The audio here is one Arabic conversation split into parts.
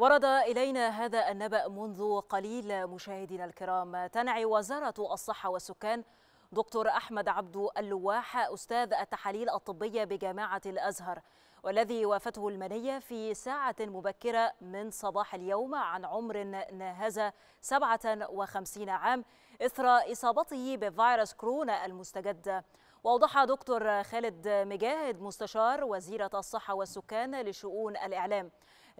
ورد إلينا هذا النبأ منذ قليل مشاهدينا الكرام تنعي وزارة الصحة والسكان دكتور أحمد عبد اللواح أستاذ التحاليل الطبية بجامعة الأزهر والذي وافته المنية في ساعة مبكرة من صباح اليوم عن عمر ناهز 57 عام إثر إصابته بفيروس كورونا المستجد وأوضح دكتور خالد مجاهد مستشار وزيرة الصحة والسكان لشؤون الإعلام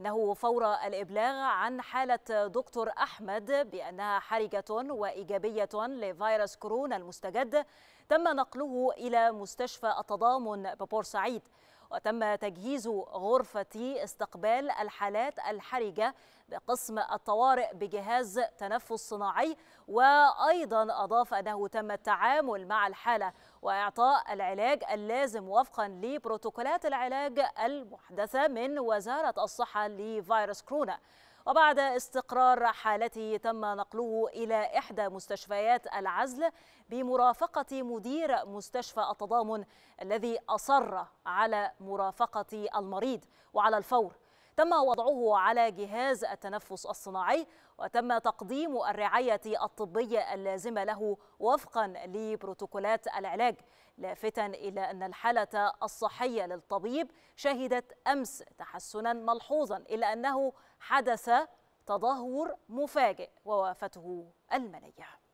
إنه فور الإبلاغ عن حالة دكتور أحمد بأنها حرجة وإيجابية لفيروس كورونا المستجد تم نقله إلى مستشفى التضامن ببورسعيد وتم تجهيز غرفة استقبال الحالات الحرجة بقسم الطوارئ بجهاز تنفس صناعي وأيضا أضاف أنه تم التعامل مع الحالة وإعطاء العلاج اللازم وفقا لبروتوكولات العلاج المحدثة من وزارة الصحة لفيروس كورونا وبعد استقرار حالته تم نقله إلى إحدى مستشفيات العزل بمرافقة مدير مستشفى التضامن الذي أصر على مرافقة المريض وعلى الفور تم وضعه على جهاز التنفس الصناعي وتم تقديم الرعاية الطبية اللازمة له وفقا لبروتوكولات العلاج لافتا إلى أن الحالة الصحية للطبيب شهدت أمس تحسنا ملحوظا إلا أنه حدث تدهور مفاجئ ووافته المنيه